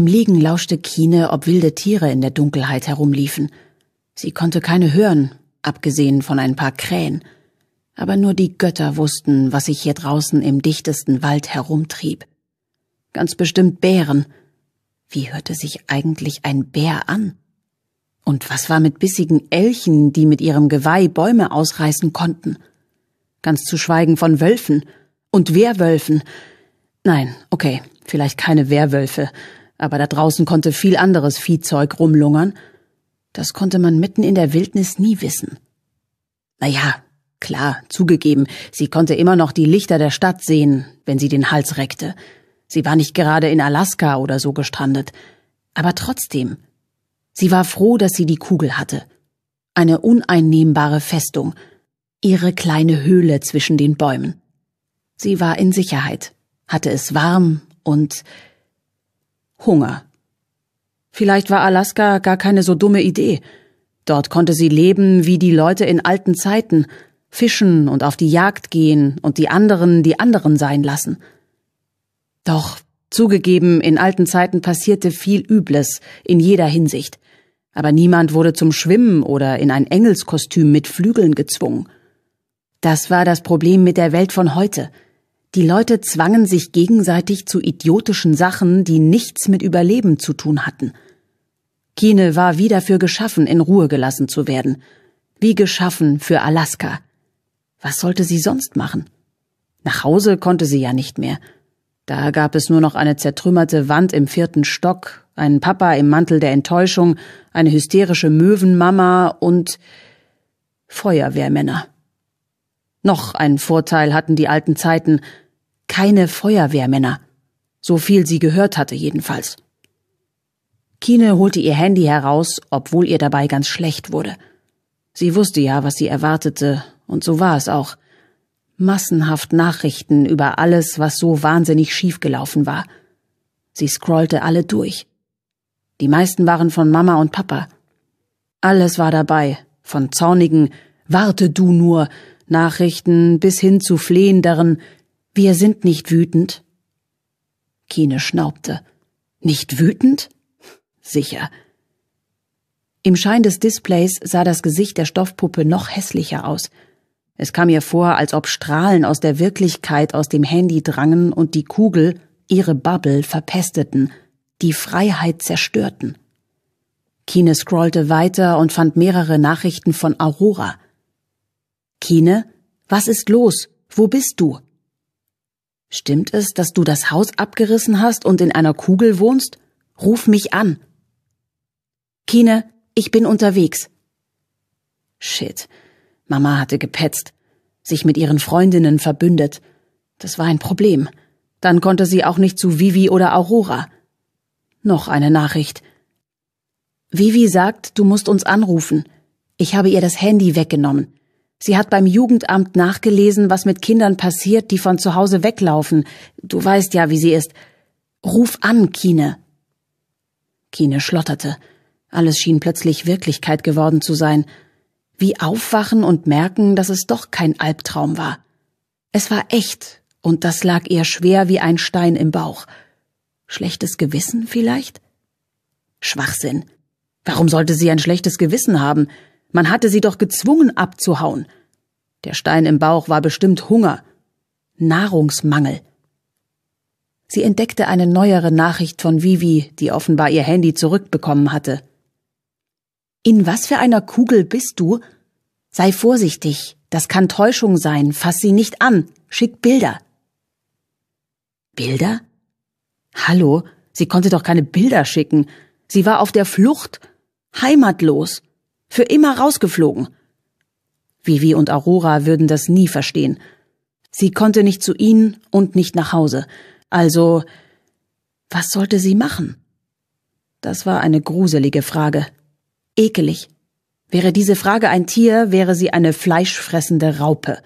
Im Liegen lauschte Kine, ob wilde Tiere in der Dunkelheit herumliefen. Sie konnte keine hören, abgesehen von ein paar Krähen. Aber nur die Götter wussten, was sich hier draußen im dichtesten Wald herumtrieb. Ganz bestimmt Bären. Wie hörte sich eigentlich ein Bär an? Und was war mit bissigen Elchen, die mit ihrem Geweih Bäume ausreißen konnten? Ganz zu schweigen von Wölfen und Werwölfen. Nein, okay, vielleicht keine Werwölfe, aber da draußen konnte viel anderes Viehzeug rumlungern. Das konnte man mitten in der Wildnis nie wissen. Naja, klar, zugegeben, sie konnte immer noch die Lichter der Stadt sehen, wenn sie den Hals reckte. Sie war nicht gerade in Alaska oder so gestrandet. Aber trotzdem, sie war froh, dass sie die Kugel hatte. Eine uneinnehmbare Festung, ihre kleine Höhle zwischen den Bäumen. Sie war in Sicherheit, hatte es warm und Hunger. Vielleicht war Alaska gar keine so dumme Idee. Dort konnte sie leben wie die Leute in alten Zeiten, fischen und auf die Jagd gehen und die anderen die anderen sein lassen. Doch, zugegeben, in alten Zeiten passierte viel Übles in jeder Hinsicht, aber niemand wurde zum Schwimmen oder in ein Engelskostüm mit Flügeln gezwungen. Das war das Problem mit der Welt von heute, die Leute zwangen sich gegenseitig zu idiotischen Sachen, die nichts mit Überleben zu tun hatten. Kine war wie dafür geschaffen, in Ruhe gelassen zu werden. Wie geschaffen für Alaska. Was sollte sie sonst machen? Nach Hause konnte sie ja nicht mehr. Da gab es nur noch eine zertrümmerte Wand im vierten Stock, einen Papa im Mantel der Enttäuschung, eine hysterische Möwenmama und Feuerwehrmänner. Noch einen Vorteil hatten die alten Zeiten keine Feuerwehrmänner, so viel sie gehört hatte jedenfalls. Kine holte ihr Handy heraus, obwohl ihr dabei ganz schlecht wurde. Sie wusste ja, was sie erwartete, und so war es auch. Massenhaft Nachrichten über alles, was so wahnsinnig schiefgelaufen war. Sie scrollte alle durch. Die meisten waren von Mama und Papa. Alles war dabei, von zornigen Warte du nur Nachrichten bis hin zu flehenderen Wir sind nicht wütend. Kine schnaubte. Nicht wütend? Sicher. Im Schein des Displays sah das Gesicht der Stoffpuppe noch hässlicher aus. Es kam ihr vor, als ob Strahlen aus der Wirklichkeit aus dem Handy drangen und die Kugel, ihre Bubble, verpesteten, die Freiheit zerstörten. Kine scrollte weiter und fand mehrere Nachrichten von Aurora – Kine, was ist los? Wo bist du? Stimmt es, dass du das Haus abgerissen hast und in einer Kugel wohnst? Ruf mich an. Kine, ich bin unterwegs. Shit. Mama hatte gepetzt, sich mit ihren Freundinnen verbündet. Das war ein Problem. Dann konnte sie auch nicht zu Vivi oder Aurora. Noch eine Nachricht. Vivi sagt, du musst uns anrufen. Ich habe ihr das Handy weggenommen. Sie hat beim Jugendamt nachgelesen, was mit Kindern passiert, die von zu Hause weglaufen. Du weißt ja, wie sie ist. Ruf an, Kine. Kine schlotterte. Alles schien plötzlich Wirklichkeit geworden zu sein. Wie aufwachen und merken, dass es doch kein Albtraum war. Es war echt, und das lag ihr schwer wie ein Stein im Bauch. Schlechtes Gewissen vielleicht? Schwachsinn. Warum sollte sie ein schlechtes Gewissen haben? Man hatte sie doch gezwungen abzuhauen. Der Stein im Bauch war bestimmt Hunger. Nahrungsmangel. Sie entdeckte eine neuere Nachricht von Vivi, die offenbar ihr Handy zurückbekommen hatte. In was für einer Kugel bist du? Sei vorsichtig, das kann Täuschung sein, fass sie nicht an, schick Bilder. Bilder? Hallo, sie konnte doch keine Bilder schicken. Sie war auf der Flucht, heimatlos. Für immer rausgeflogen. Vivi und Aurora würden das nie verstehen. Sie konnte nicht zu ihnen und nicht nach Hause. Also, was sollte sie machen? Das war eine gruselige Frage. Ekelig. Wäre diese Frage ein Tier, wäre sie eine fleischfressende Raupe.